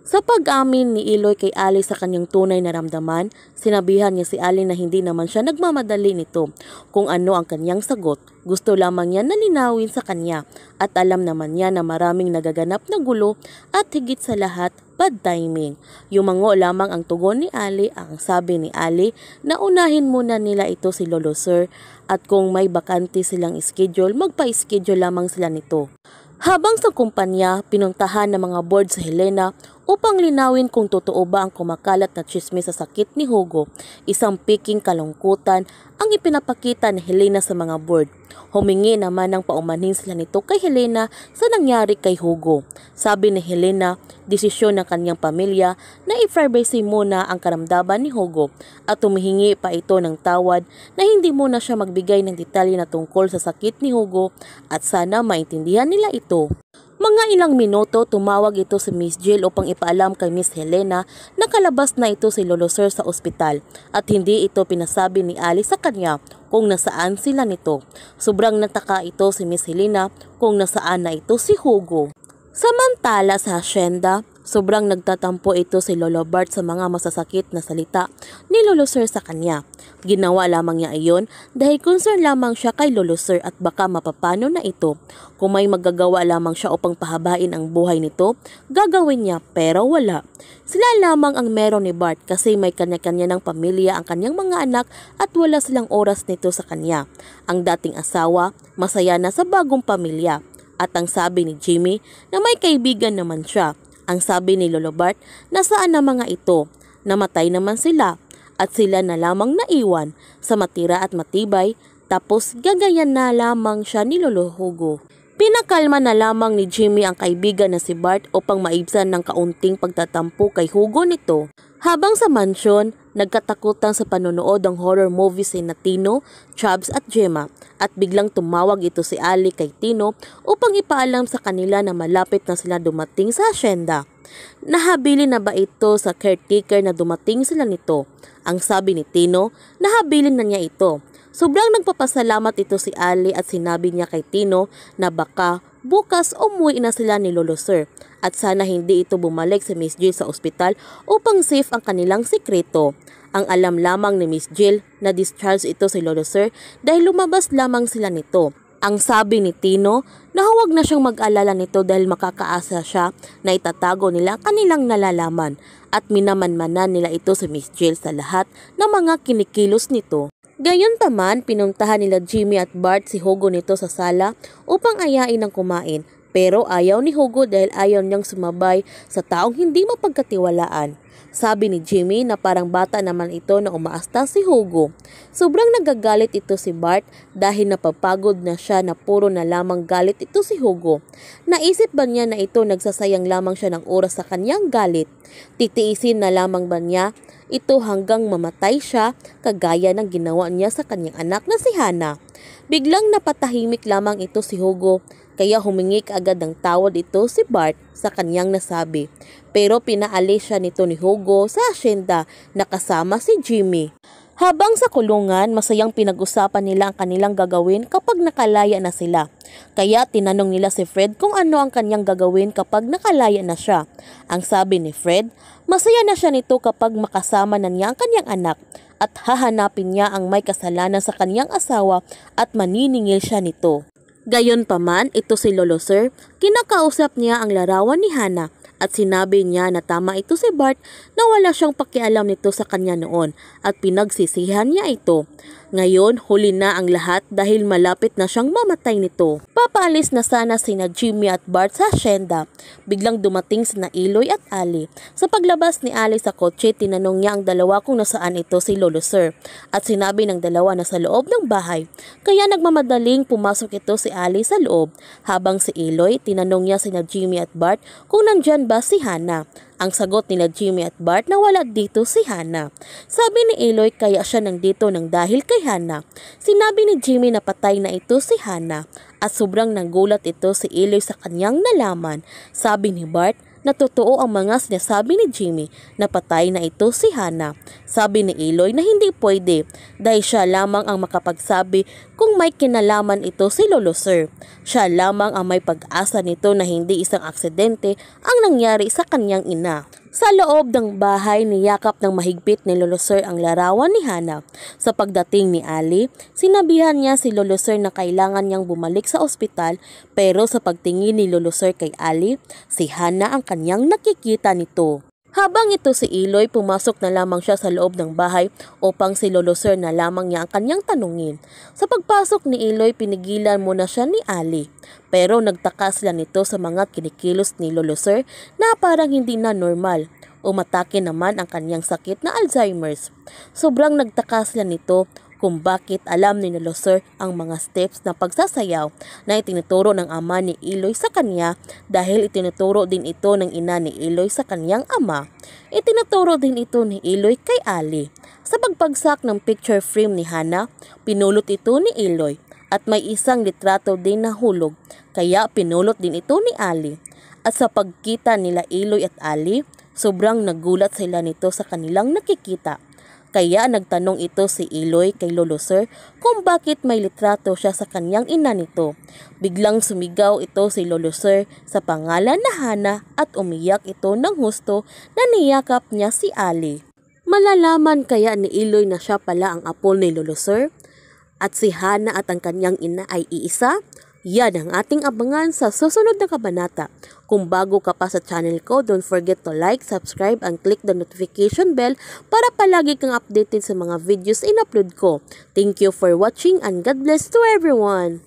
Sa pag-amin ni Iloy kay Ali sa kanyang tunay na ramdaman, sinabihan niya si Ali na hindi naman siya nagmamadali nito. Kung ano ang kanyang sagot, gusto lamang niya na linawin sa kanya at alam naman niya na maraming nagaganap na gulo at higit sa lahat bad timing. Yumango lamang ang tugon ni Ali ang sabi ni Ali na unahin muna nila ito si Lolo Sir at kung may bakante silang schedule, magpa-schedule lamang sila nito. Habang sa kumpanya, pinuntahan ng mga board sa Helena upang linawin kung totoo ba ang kumakalat na chismis sa sakit ni Hugo, isang piking kalungkutan ang ipinapakita ni Helena sa mga board. Humingi naman ng paumanhin sila nito kay Helena sa nangyari kay Hugo. Sabi ni Helena, desisyon ng kanyang pamilya na i-privacy muna ang karamdaman ni Hugo at tumihingi pa ito ng tawad na hindi muna siya magbigay ng detalye na tungkol sa sakit ni Hugo at sana maintindihan nila ito. Mga ilang minuto tumawag ito si Miss Jill upang ipaalam kay Miss Helena na kalabas na ito si Lolo Sir sa ospital at hindi ito pinasabi ni Ali sa kanya kung nasaan sila nito. Sobrang nataka ito si Miss Helena kung nasaan na ito si Hugo. Samantala sa hasyenda, Sobrang nagtatampo ito si Lolo Bart sa mga masasakit na salita ni Lolo Sir sa kanya. Ginawa lamang niya iyon dahil concern lamang siya kay Lolo Sir at baka mapapano na ito. Kung may magagawa lamang siya upang pahabain ang buhay nito, gagawin niya pero wala. Sila lamang ang meron ni Bart kasi may kanya-kanya ng pamilya ang kanyang mga anak at wala silang oras nito sa kanya. Ang dating asawa, masaya na sa bagong pamilya. At ang sabi ni Jimmy na may kaibigan naman siya ang sabi ni Lolo Bart, nasaan na mga ito? Namatay naman sila at sila na lamang naiwan sa matira at matibay tapos gagayan na lamang siya ni Lolo Hugo. Pinakalma na lamang ni Jimmy ang kaibigan na si Bart upang maibsan ng kaunting pagtatampo kay Hugo nito. Habang sa mansyon, Nagkatakutan sa panonood ang horror movie si Natino, Chubbs at Gemma at biglang tumawag ito si Ali kay Tino upang ipaalam sa kanila na malapit na sila dumating sa asyenda. Nahabili na ba ito sa caretaker na dumating sila nito? Ang sabi ni Tino, nahabilin na niya ito. Sobrang nagpapasalamat ito si Ali at sinabi niya kay Tino na baka Bukas umuwi na sila ni Lolo Sir at sana hindi ito bumalik si Miss Jill sa ospital upang safe ang kanilang sikreto. Ang alam lamang ni Miss Jill na discharge ito si Lolo Sir dahil lumabas lamang sila nito. Ang sabi ni Tino na huwag na siyang mag-alala nito dahil makakaasa siya na itatago nila kanilang nalalaman at minamanmanan nila ito si Miss Jill sa lahat ng mga kinikilos nito. Gayon pa pinuntahan nila Jimmy at Bart si Hugo nito sa sala upang ayain ng kumain pero ayaw ni Hugo dahil ayaw niyang sumabay sa taong hindi mapagkatiwalaan. Sabi ni Jimmy na parang bata naman ito na umaasta si Hugo. Sobrang nagagalit ito si Bart dahil napapagod na siya na puro na lamang galit ito si Hugo. Naisip ba niya na ito nagsasayang lamang siya ng oras sa kanyang galit? Titiisin na lamang ba niya ito hanggang mamatay siya kagaya ng ginawa niya sa kanyang anak na si Hannah? Biglang napatahimik lamang ito si Hugo kaya humingi agad ng tawad ito si Bart sa kanyang nasabi. Pero pinaalis siya nito ni Hugo sa asyenda na kasama si Jimmy. Habang sa kulungan, masayang pinag-usapan nila ang kanilang gagawin kapag nakalaya na sila. Kaya tinanong nila si Fred kung ano ang kanyang gagawin kapag nakalaya na siya. Ang sabi ni Fred, masaya na siya nito kapag makasama na niya ang kanyang anak at hahanapin niya ang may kasalanan sa kanyang asawa at maniningil siya nito. Gayon paman, ito si Lolo Sir, kinakausap niya ang larawan ni Hana at sinabi niya na tama ito si Bart na wala siyang pakialam nito sa kanya noon at pinagsisihan niya ito. Ngayon, huli na ang lahat dahil malapit na siyang mamatay nito. Papalis na sana sina Jimmy at Bart sa asyenda. Biglang dumating sina Iloy at Ali. Sa paglabas ni Ali sa kotse, tinanong niya ang dalawa kung nasaan ito si Lolo Sir. At sinabi ng dalawa na sa loob ng bahay. Kaya nagmamadaling pumasok ito sa si Ali sa loob. Habang si Eloy, tinanong niya sina Jimmy at Bart kung nandyan ba si Hana. Ang sagot nila Jimmy at Bart na wala dito si Hana. Sabi ni Eloy kaya siya nandito nang dahil kay Hana. Sinabi ni Jimmy na patay na ito si Hana. At sobrang nanggulat ito si Eloy sa kanyang nalaman. Sabi ni Bart, na totoo ang mga sinasabi ni Jimmy na patay na ito si Hana. Sabi ni Eloy na hindi pwede dahil siya lamang ang makapagsabi kung may kinalaman ito si Lolo Sir. Siya lamang ang may pag-asa nito na hindi isang aksidente ang nangyari sa kanyang ina. Sa loob ng bahay, ni Yakap ng mahigpit ni Lolo ang larawan ni Hana. Sa pagdating ni Ali, sinabihan niya si Lolo na kailangan niyang bumalik sa ospital pero sa pagtingin ni Lolo kay Ali, si Hana ang kanyang nakikita nito. Habang ito si Iloy, pumasok na lamang siya sa loob ng bahay upang si Lolo Sir na lamang niya ang kanyang tanungin. Sa pagpasok ni Iloy, pinigilan muna siya ni Ali. Pero nagtaka sila nito sa mga kinikilos ni Lolo Sir na parang hindi na normal. Umatake naman ang kanyang sakit na Alzheimer's. Sobrang nagtaka sila nito kung bakit alam ni Noloser ang mga steps na pagsasayaw na itinuturo ng ama ni Iloy sa kanya dahil itinuturo din ito ng ina ni Iloy sa kanyang ama. Itinuturo din ito ni Iloy kay Ali. Sa pagbagsak ng picture frame ni Hana, pinulot ito ni Iloy at may isang litrato din na hulog kaya pinulot din ito ni Ali. At sa pagkita nila Iloy at Ali, sobrang nagulat sila nito sa kanilang nakikita. Kaya nagtanong ito si Iloy kay Lolo Sir kung bakit may litrato siya sa kanyang ina nito. Biglang sumigaw ito si Lolo Sir sa pangalan na Hana at umiyak ito ng husto na niyakap niya si Ali. Malalaman kaya ni Iloy na siya pala ang apo ni Lolo Sir? At si Hana at ang kanyang ina ay iisa? Yan ang ating abangan sa susunod na kabanata. Kung bago ka pa sa channel ko, don't forget to like, subscribe, and click the notification bell para palagi kang updated sa mga videos in-upload ko. Thank you for watching and God bless to everyone!